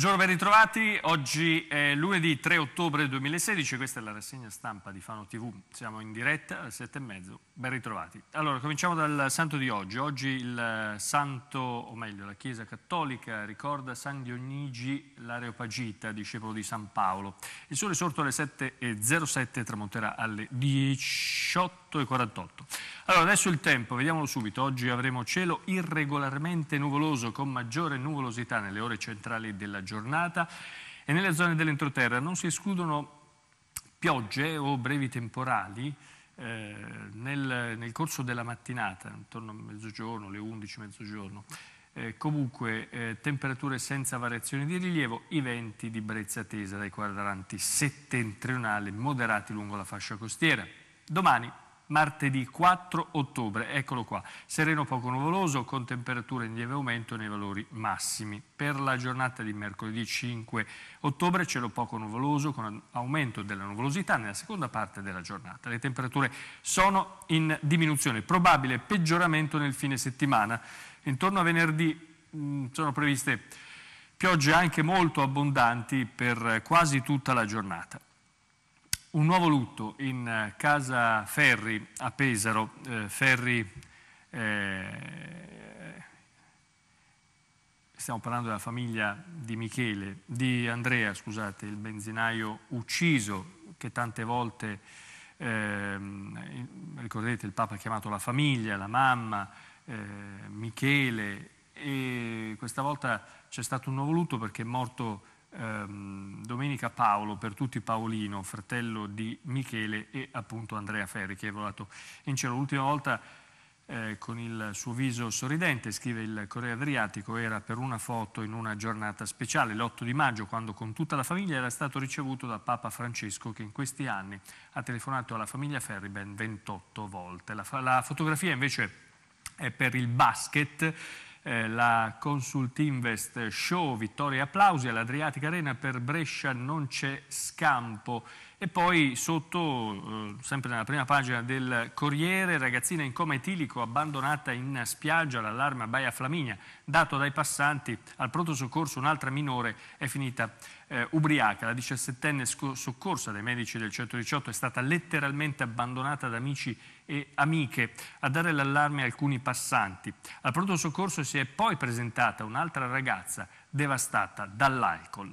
Buongiorno, ben ritrovati. Oggi è lunedì 3 ottobre 2016, questa è la rassegna stampa di Fano TV. Siamo in diretta alle sette e mezzo, ben ritrovati. Allora, cominciamo dal santo di oggi. Oggi il santo, o meglio, la Chiesa Cattolica ricorda San Dionigi l'Areopagita, discepolo di San Paolo. Il sole sorto alle 7.07 tramonterà alle 18.48. Allora, adesso il tempo, vediamolo subito. Oggi avremo cielo irregolarmente nuvoloso con maggiore nuvolosità nelle ore centrali della giornata giornata e nelle zone dell'entroterra non si escludono piogge o brevi temporali eh, nel, nel, corso della mattinata, intorno a mezzogiorno, alle 11, mezzogiorno. Eh, comunque eh, temperature senza variazioni di rilievo, i venti di brezza tesa dai quadranti settentrionali moderati lungo la fascia costiera. Domani martedì 4 ottobre, eccolo qua, sereno poco nuvoloso con temperature in lieve aumento nei valori massimi. Per la giornata di mercoledì 5 ottobre cielo poco nuvoloso con aumento della nuvolosità nella seconda parte della giornata. Le temperature sono in diminuzione, probabile peggioramento nel fine settimana. Intorno a venerdì mh, mm, sono previste piogge anche molto abbondanti per quasi tutta la giornata. Un nuovo lutto in eh, casa Ferri a Pesaro. Eh, Ferri, eh, stiamo parlando della famiglia di Michele, di Andrea, scusate, il benzinaio ucciso che tante volte, eh, ricordate, il Papa ha chiamato la famiglia, la mamma, eh, Michele e questa volta c'è stato un nuovo lutto perché è morto ehm, Domenica Paolo, per tutti Paolino, fratello di Michele e appunto Andrea Ferri che è volato in cielo. L'ultima volta eh, con il suo viso sorridente, scrive il Corriere Adriatico, era per una foto in una giornata speciale, l'8 di maggio, quando con tutta la famiglia era stato ricevuto da Papa Francesco, che in questi anni ha telefonato alla famiglia Ferri ben 28 volte. La, la fotografia invece è per il basket eh, la Invest Show, vittoria e applausi all'Adriatica Arena per Brescia non c'è scampo. E poi sotto, eh, sempre nella prima pagina del Corriere, ragazzina in coma etilico abbandonata in spiaggia, l'allarme a Baia Flaminia, dato dai passanti al pronto soccorso un'altra minore è finita eh, ubriaca, la 17enne soccorsa dai medici del 118 è stata letteralmente abbandonata da amici e amiche a dare l'allarme a alcuni passanti. Al pronto soccorso si è poi presentata un'altra ragazza devastata dall'alcol.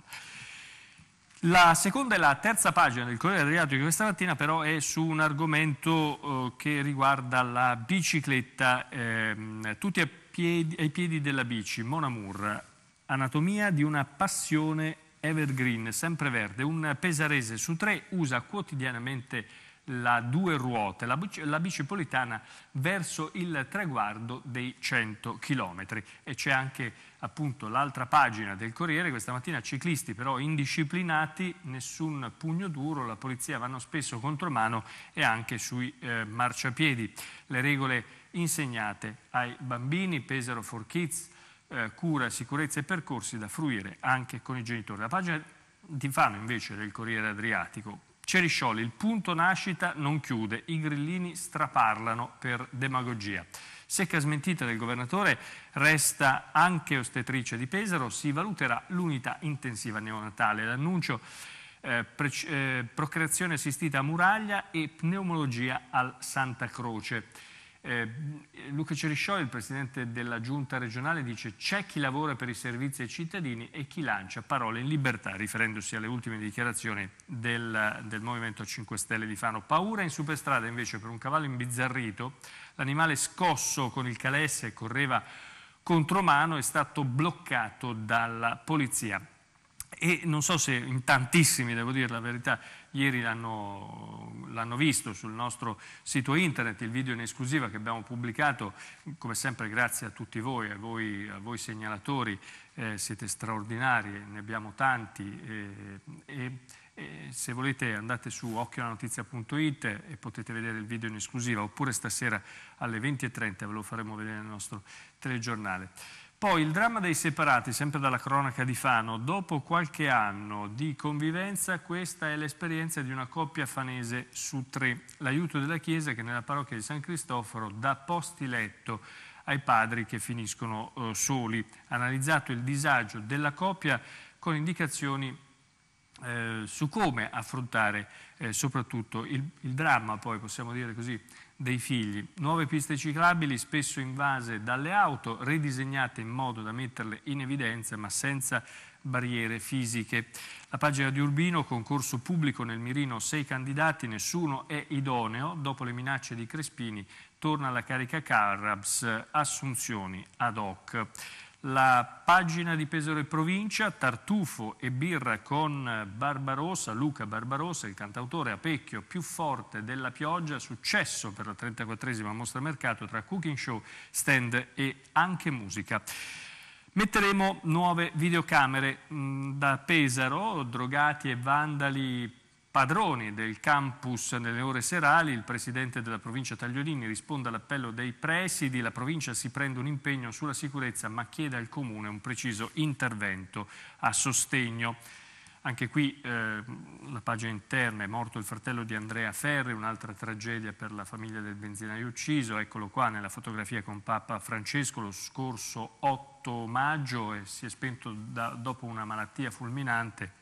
La seconda e la terza pagina del Corriere Adriatico di questa mattina però è su un argomento eh, che riguarda la bicicletta, ehm, tutti ai piedi, ai piedi della bici, Mon Amour, anatomia di una passione evergreen, sempreverde, un pesarese su tre usa quotidianamente la due ruote, la, la bicipolitana verso il traguardo dei 100 km. E c'è anche appunto l'altra pagina del Corriere, questa mattina ciclisti però indisciplinati, nessun pugno duro, la polizia vanno spesso contro mano e anche sui eh, marciapiedi. Le regole insegnate ai bambini, Pesaro for Kids, eh, cura, sicurezza e percorsi da fruire anche con i genitori. La pagina di Fano invece del Corriere Adriatico. Ceriscioli, il punto nascita non chiude, i grillini straparlano per demagogia. Secca smentita del governatore resta anche ostetrice di Pesaro, si valuterà l'unità intensiva neonatale. L'annuncio eh, eh, procreazione assistita a muraglia e pneumologia al Santa Croce. Eh, Luca Cerisciò, il presidente della giunta regionale, dice c'è chi lavora per i servizi ai cittadini e chi lancia parole in libertà, riferendosi alle ultime dichiarazioni del, del Movimento 5 Stelle di Fano. Paura in superstrada invece per un cavallo imbizzarrito, l'animale scosso con il calesse e correva contromano è stato bloccato dalla polizia e non so se in tantissimi, devo dire la verità, ieri l'hanno visto sul nostro sito internet, il video in esclusiva che abbiamo pubblicato, come sempre grazie a tutti voi, a voi, a voi segnalatori, eh, siete straordinari, ne abbiamo tanti eh, e, e se volete andate su occhiolanotizia.it e potete vedere il video in esclusiva oppure stasera alle 20.30 ve lo faremo vedere nel nostro telegiornale. Poi il dramma dei separati, sempre dalla cronaca di Fano, dopo qualche anno di convivenza questa è l'esperienza di una coppia fanese su tre. L'aiuto della Chiesa che nella parrocchia di San Cristoforo dà posti letto ai padri che finiscono eh, soli. Analizzato il disagio della coppia con indicazioni eh, su come affrontare eh, soprattutto il, il dramma, poi possiamo dire così, dei figli. Nuove piste ciclabili spesso invase dalle auto, ridisegnate in modo da metterle in evidenza ma senza barriere fisiche. La pagina di Urbino, concorso pubblico nel mirino, sei candidati, nessuno è idoneo. Dopo le minacce di Crespini torna la carica Carabs, assunzioni ad hoc la pagina di Pesaro e Provincia, Tartufo e Birra con Barbarossa, Luca Barbarossa, il cantautore a pecchio più forte della pioggia, successo per la 34esima mostra mercato tra cooking show, stand e anche musica. Metteremo nuove videocamere mm, da Pesaro, drogati e vandali padroni del campus nelle ore serali, il presidente della provincia Tagliolini risponde all'appello dei presidi, la provincia si prende un impegno sulla sicurezza ma chiede al comune un preciso intervento a sostegno. Anche qui eh, la pagina interna è morto il fratello di Andrea Ferri, un'altra tragedia per la famiglia del benzinaio ucciso, eccolo qua nella fotografia con Papa Francesco lo scorso 8 maggio e si è spento da, dopo una malattia fulminante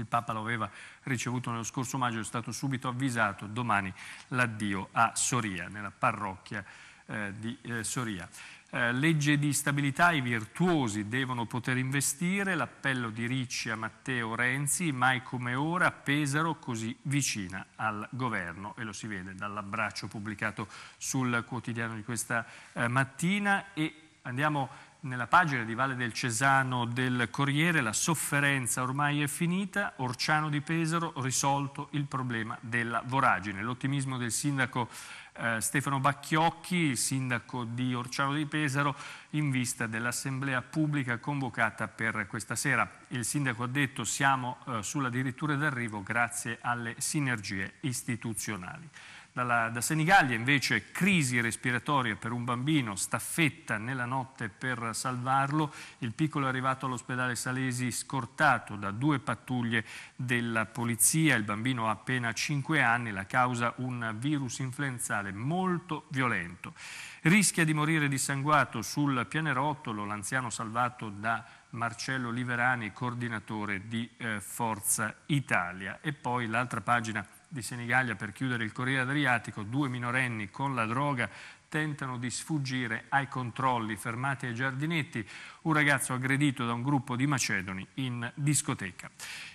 il Papa lo aveva ricevuto nello scorso maggio, è stato subito avvisato domani l'addio a Soria, nella parrocchia eh, di eh, Soria. Eh, legge di stabilità, i virtuosi devono poter investire, l'appello di Ricci a Matteo Renzi, mai come ora Pesaro così vicina al governo e lo si vede dall'abbraccio pubblicato sul quotidiano di questa eh, mattina e andiamo nella pagina di Valle del Cesano del Corriere la sofferenza ormai è finita, Orciano di Pesaro risolto il problema della voragine. L'ottimismo del sindaco eh, Stefano Bacchiocchi, sindaco di Orciano di Pesaro, in vista dell'assemblea pubblica convocata per questa sera. Il sindaco ha detto siamo eh, sulla dirittura d'arrivo grazie alle sinergie istituzionali. Dalla, da Senigallia invece crisi respiratoria per un bambino, staffetta nella notte per salvarlo, il piccolo è arrivato all'ospedale Salesi scortato da due pattuglie della polizia, il bambino ha appena 5 anni, la causa un virus influenzale molto violento. Rischia di morire dissanguato sul pianerottolo l'anziano salvato da Marcello Liverani, coordinatore di eh, Forza Italia. E poi l'altra pagina di Senigallia per chiudere il Corriere Adriatico, due minorenni con la droga tentano di sfuggire ai controlli fermati ai giardinetti, un ragazzo aggredito da un gruppo di macedoni in discoteca.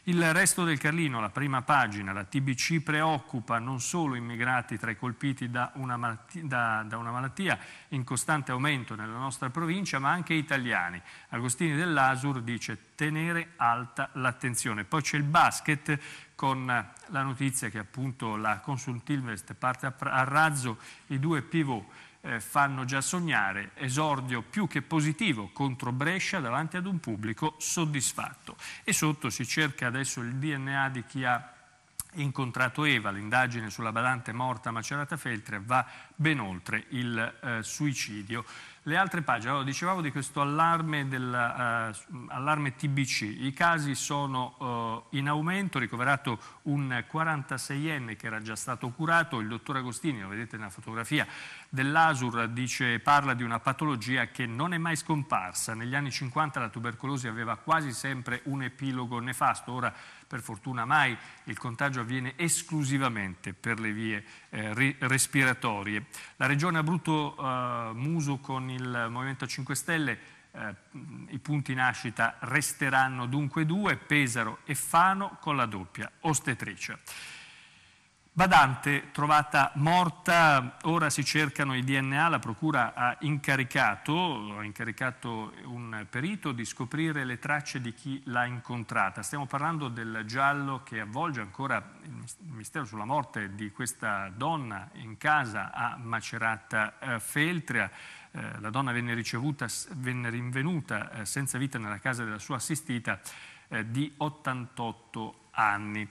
Il resto del Carlino, la prima pagina, la TBC preoccupa non solo immigrati tra i colpiti da una, malattia, da, da una malattia in costante aumento nella nostra provincia, ma anche italiani. Agostini dell'Asur dice tenere alta l'attenzione. Poi c'è il basket con la notizia che appunto la Consultinvest parte a, a razzo, i due pivot eh, fanno già sognare, esordio più che positivo contro Brescia davanti ad un pubblico soddisfatto. E sotto si cerca adesso il DNA di chi ha incontrato Eva, l'indagine sulla badante morta a Macerata Feltre va ben oltre il eh, suicidio. Le altre pagine, allora, dicevamo di questo allarme, del, uh, allarme TBC, i casi sono uh, in aumento, ricoverato un 46enne che era già stato curato, il dottor Agostini, lo vedete nella fotografia dell'Asur, dice, parla di una patologia che non è mai scomparsa, negli anni 50 la tubercolosi aveva quasi sempre un epilogo nefasto, ora per fortuna mai il contagio avviene esclusivamente per le vie eh, re respiratorie. La regione ha brutto eh, muso con il Movimento 5 Stelle eh, i punti nascita resteranno dunque due, Pesaro e Fano con la doppia ostetricia. Badante, trovata morta, ora si cercano i DNA, la Procura ha incaricato, ha incaricato un perito di scoprire le tracce di chi l'ha incontrata. Stiamo parlando del giallo che avvolge ancora il mistero sulla morte di questa donna in casa a Macerata eh, Feltria. Eh, la donna venne, ricevuta, venne rinvenuta eh, senza vita nella casa della sua assistita di 88 anni.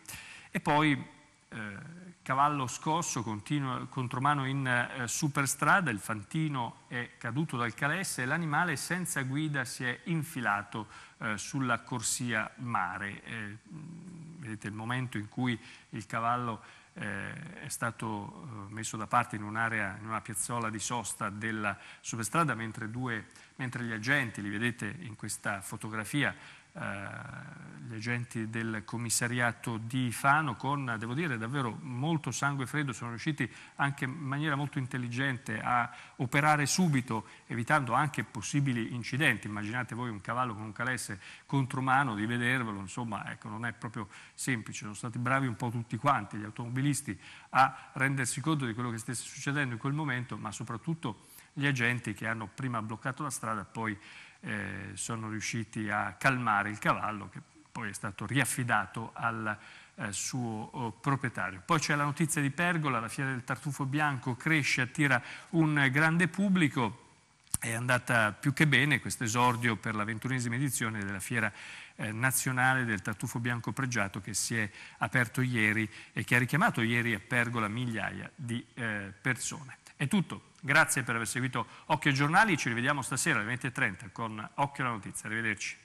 E poi eh, cavallo scosso continua, contromano in eh, superstrada, il fantino è caduto dal calesse e l'animale senza guida si è infilato eh, sulla corsia mare. Eh, vedete il momento in cui il cavallo eh, è stato eh, messo da parte in un'area, in una piazzola di sosta della superstrada, mentre, due, mentre gli agenti, li vedete in questa fotografia, eh, gli agenti del commissariato di Fano con, devo dire, davvero molto sangue freddo sono riusciti anche in maniera molto intelligente a operare subito evitando anche possibili incidenti. Immaginate voi un cavallo con un calesse contromano, di vedervelo, insomma, ecco, non è proprio semplice. Sono stati bravi un po' tutti quanti, gli automobilisti, a rendersi conto di quello che stesse succedendo in quel momento, ma soprattutto gli agenti che hanno prima bloccato la strada e poi eh, sono riusciti a calmare il cavallo che poi è stato riaffidato al eh, suo oh, proprietario. Poi c'è la notizia di Pergola, la fiera del tartufo bianco cresce, attira un grande pubblico, è andata più che bene questo esordio per la ventunesima edizione della fiera eh, nazionale del tartufo bianco pregiato che si è aperto ieri e che ha richiamato ieri a Pergola migliaia di eh, persone. È tutto. Grazie per aver seguito Occhio ai Giornali, ci rivediamo stasera alle 20.30 con Occhio alla Notizia, arrivederci.